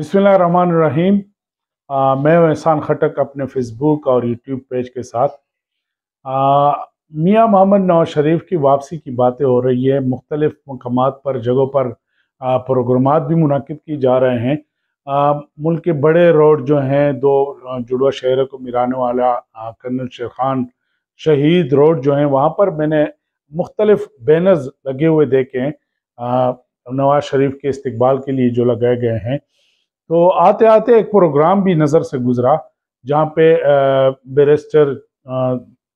रहमान रहीम मैं एहसान खटक अपने फेसबुक और यूट्यूब पेज के साथ मियाँ मोहम्मद नवाज शरीफ की वापसी की बातें हो रही है मुख्तलिफ़ मकाम पर जगहों पर प्रोग्राम भी मुनद किए जा रहे हैं मुल्क के बड़े रोड जो हैं दो जुड़वा शहरों को मिलाने वाला कर्नल शेर खान शहीद रोड जो हैं वहाँ पर मैंने मुख्तलिफ बैनर्स लगे हुए देखे हैं नवाज शरीफ के इस्तबाल के लिए जो लगाए गए हैं तो आते आते एक प्रोग्राम भी नज़र से गुजरा जहाँ पे बेरिस्टर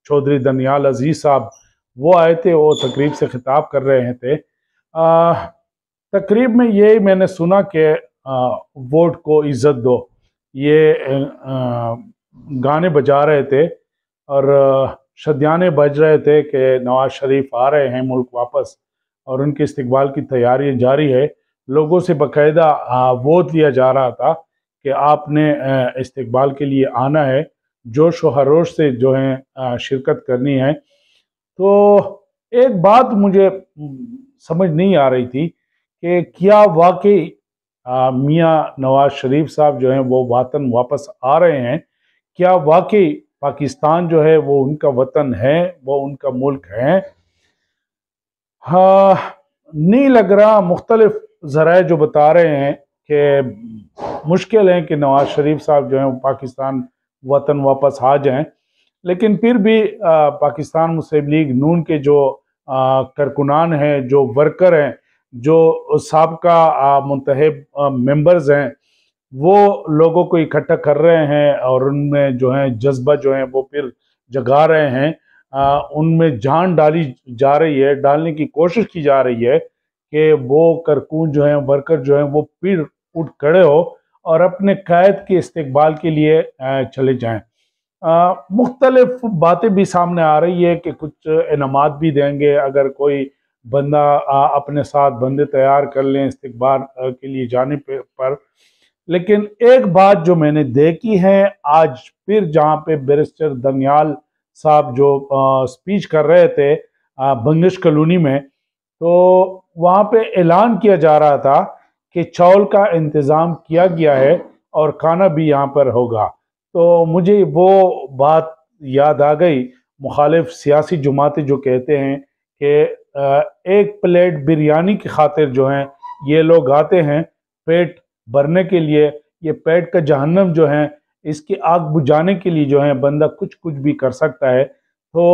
चौधरी दनियाल अजीज साहब वो आए थे वो तकरीब से खिताब कर रहे थे तकरीब में यही मैंने सुना कि वोट को इज़्ज़त दो ये आ, गाने बजा रहे थे और शदियाने बज रहे थे कि नवाज शरीफ आ रहे हैं मुल्क वापस और उनके इस्तबाल की तैयारी जारी है लोगों से बाकायदा वोट दिया जा रहा था कि आपने इस्तबाल के लिए आना है जोश व हरोश से जो है शिरकत करनी है तो एक बात मुझे समझ नहीं आ रही थी कि क्या वाकई मियाँ नवाज शरीफ साहब जो हैं वो वतन वापस आ रहे हैं क्या वाकई पाकिस्तान जो है वो उनका वतन है वो उनका मुल्क है हाँ नहीं लग रहा मुख्तलिफ ज़रा जो बता रहे हैं कि मुश्किल है कि नवाज शरीफ साहब जो हैं पाकिस्तान वतन वापस आ जाएं लेकिन फिर भी आ, पाकिस्तान मुस्लिम लीग नून के जो करकुनान हैं जो वर्कर हैं जो सबका मंतहब मेंबर्स हैं वो लोगों को इकट्ठा कर रहे हैं और उनमें जो है जज्बा जो है वो फिर जगा रहे हैं उनमें जान डाली जा रही है डालने की कोशिश की जा रही है कि वो करकून जो हैं वर्कर जो हैं वो फिर उठ खड़े हो और अपने कैद के इस्तबाल के लिए चले जाएँ मुख्तलफ बातें भी सामने आ रही है कि कुछ इनामत भी देंगे अगर कोई बंदा अपने साथ बंदे तैयार कर लें इस्तबार के लिए जाने पे, पर लेकिन एक बात जो मैंने देखी है आज फिर जहाँ पे बेरिस्टर दनियाल साहब जो आ, स्पीच कर रहे थे आ, बंगश कलोनी में तो वहाँ पे ऐलान किया जा रहा था कि चावल का इंतज़ाम किया गया है और खाना भी यहाँ पर होगा तो मुझे वो बात याद आ गई मुखालिफ सियासी जमाते जो कहते हैं कि एक प्लेट बिरयानी की खातिर जो हैं ये लोग आते हैं पेट भरने के लिए ये पेट का जहन्नम जो है इसकी आग बुझाने के लिए जो है बंदा कुछ कुछ भी कर सकता है तो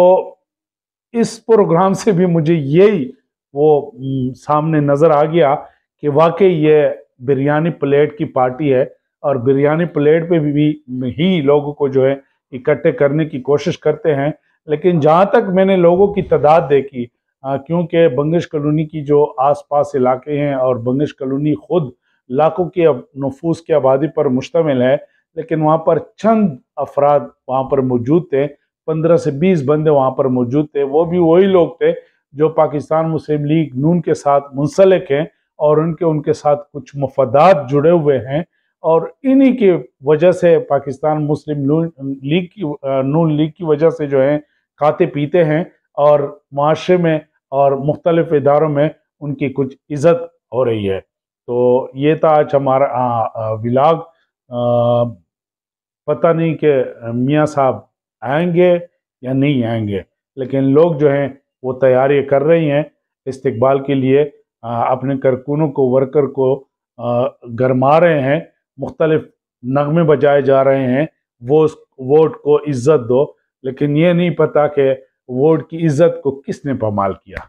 इस प्रोग्राम से भी मुझे यही वो सामने नज़र आ गया कि वाकई ये बिरयानी प्लेट की पार्टी है और बिरयानी प्लेट पे भी, भी ही लोगों को जो है इकट्ठे करने की कोशिश करते हैं लेकिन जहाँ तक मैंने लोगों की तादाद देखी क्योंकि बंगश कलोनी की जो आसपास इलाके हैं और बंगश कलोनी खुद लाखों की नफूस की आबादी पर मुश्तमिल है लेकिन वहाँ पर चंद अफराद वहाँ पर मौजूद थे पंद्रह से बीस बंदे वहाँ पर मौजूद थे वो भी वही लोग थे जो पाकिस्तान मुस्लिम लीग नून के साथ मुंसलिक हैं और उनके उनके साथ कुछ मफदात जुड़े हुए हैं और इन्हीं की वजह से पाकिस्तान मुस्लिम नून लीग की नून लीग की वजह से जो है खाते पीते हैं और माशरे में और मुख्तलिफ इदारों में उनकी कुछ इज्जत हो रही है तो ये था आज हमारा विलाग पता नहीं कि मियाँ साहब आएंगे या नहीं आएंगे लेकिन लोग जो हैं वो तैयारी कर रही हैं इस्तबाल के लिए अपने कारकुनों को वर्कर को गरमा रहे हैं मुख्तलफ नगमे बजाए जा रहे हैं वो वोट को इज़्ज़त दो लेकिन ये नहीं पता कि वोट की इज़्ज़त को किसने पमाल किया